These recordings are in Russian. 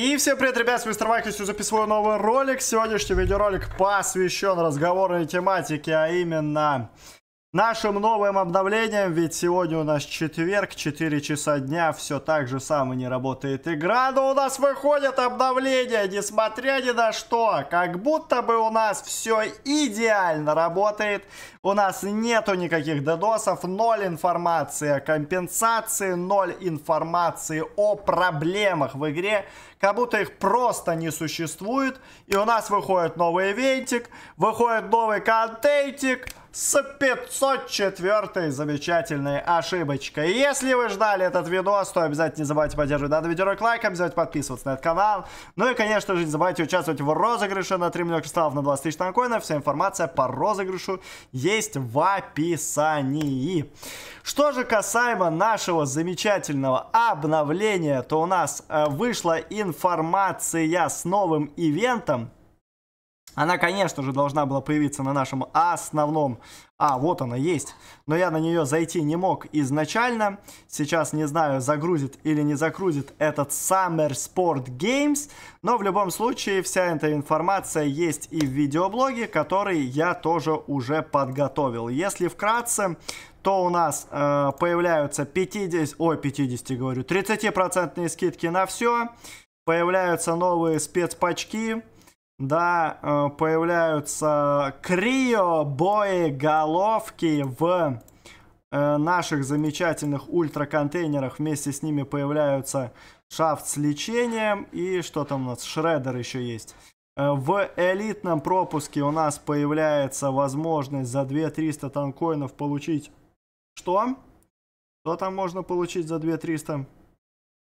И всем привет, ребят, с Мистер Майклистью записываю новый ролик. Сегодняшний видеоролик посвящен разговорной тематике, а именно нашим новым обновлением, ведь сегодня у нас четверг, 4 часа дня, все так же самое не работает игра, но у нас выходит обновление, несмотря ни на что, как будто бы у нас все идеально работает, у нас нету никаких дедосов, ноль информации о компенсации, ноль информации о проблемах в игре, как будто их просто не существует, и у нас выходит новый ивентик, выходит новый контентик, с 504 замечательной ошибочкой. Если вы ждали этот видос, то обязательно не забывайте поддерживать данный видео лайком, обязательно подписываться на этот канал. Ну и, конечно же, не забывайте участвовать в розыгрыше на 3 миллиона кристаллов на 20 тысяч танкоинов. Вся информация по розыгрышу есть в описании. Что же касаемо нашего замечательного обновления, то у нас э, вышла информация с новым ивентом, она, конечно же, должна была появиться на нашем основном. А, вот она есть. Но я на нее зайти не мог изначально. Сейчас не знаю, загрузит или не загрузит этот Summer Sport Games. Но в любом случае, вся эта информация есть и в видеоблоге, который я тоже уже подготовил. Если вкратце, то у нас э, появляются 50, ой, 50 говорю, 30% скидки на все. Появляются новые спецпачки да, э, появляются Крио, бои, головки в э, наших замечательных ультра-контейнерах. Вместе с ними появляются шафт с лечением и что там у нас, шредер еще есть. Э, в элитном пропуске у нас появляется возможность за 2300 танкоинов получить что? Что там можно получить за 2300?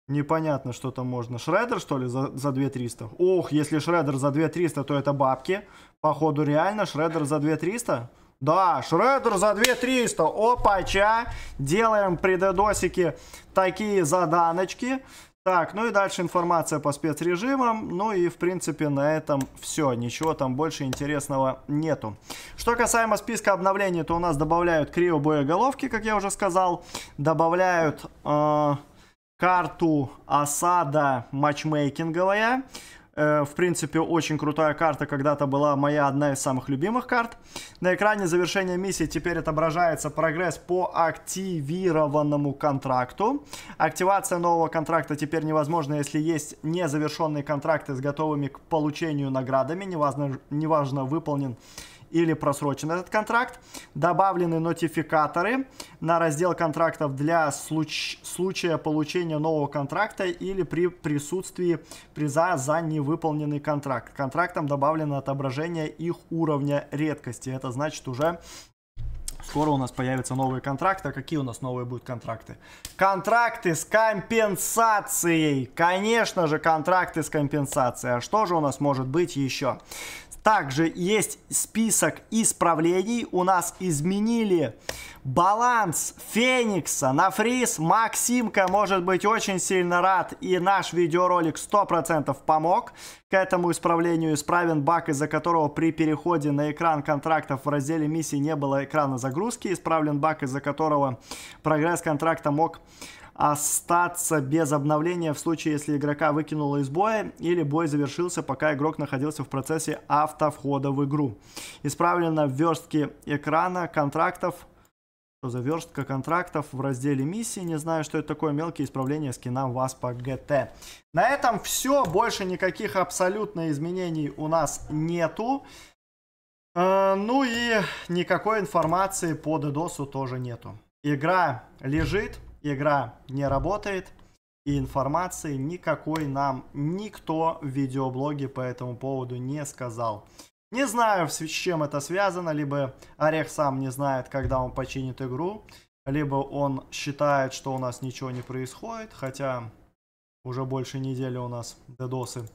Непонятно, что там можно. Шредер, что ли, за, за 2300? Ох, если Шредер за 2300, то это бабки. Походу, реально, Шредер за 2300? Да, Шредер за 2300. Опача. Делаем предыдосики такие заданочки. Так, ну и дальше информация по спецрежимам. Ну и, в принципе, на этом все. Ничего там больше интересного нету. Что касаемо списка обновлений, то у нас добавляют крио боеголовки, как я уже сказал. Добавляют... Э карту осада матчмейкинговая. Э, в принципе, очень крутая карта, когда-то была моя одна из самых любимых карт. На экране завершения миссии теперь отображается прогресс по активированному контракту. Активация нового контракта теперь невозможна, если есть незавершенные контракты с готовыми к получению наградами, неважно, неважно выполнен или просрочен этот контракт. Добавлены нотификаторы на раздел контрактов для случ случая получения нового контракта или при присутствии приза за невыполненный контракт. Контрактам добавлено отображение их уровня редкости. Это значит уже Скоро у нас появятся новые контракты. А какие у нас новые будут контракты? Контракты с компенсацией. Конечно же, контракты с компенсацией. А что же у нас может быть еще? Также есть список исправлений. У нас изменили баланс Феникса на фриз. Максимка может быть очень сильно рад. И наш видеоролик 100% помог. К этому исправлению исправен баг, из-за которого при переходе на экран контрактов в разделе миссии не было экрана загрузки. Исправлен баг, из-за которого прогресс контракта мог остаться без обновления в случае, если игрока выкинуло из боя или бой завершился, пока игрок находился в процессе автовхода в игру. Исправлено в верстке экрана контрактов что за верстка контрактов в разделе миссии. Не знаю, что это такое. Мелкие исправления скина Васпа ГТ. На этом все. Больше никаких абсолютно изменений у нас нету. Э, ну и никакой информации по Дедосу тоже нету. Игра лежит, игра не работает, и информации никакой нам никто в видеоблоге по этому поводу не сказал. Не знаю, с чем это связано, либо Орех сам не знает, когда он починит игру, либо он считает, что у нас ничего не происходит, хотя уже больше недели у нас дедосы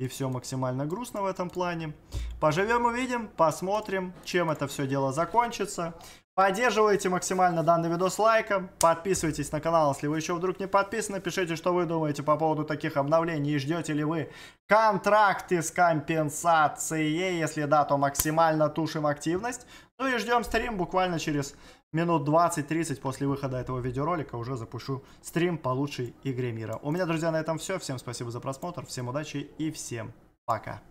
и все максимально грустно в этом плане. Поживем, увидим, посмотрим, чем это все дело закончится. Поддерживайте максимально данный видос лайком, подписывайтесь на канал, если вы еще вдруг не подписаны, пишите, что вы думаете по поводу таких обновлений и ждете ли вы контракты с компенсацией, если да, то максимально тушим активность. Ну и ждем стрим буквально через минут 20-30 после выхода этого видеоролика уже запущу стрим по лучшей игре мира. У меня, друзья, на этом все. Всем спасибо за просмотр, всем удачи и всем пока.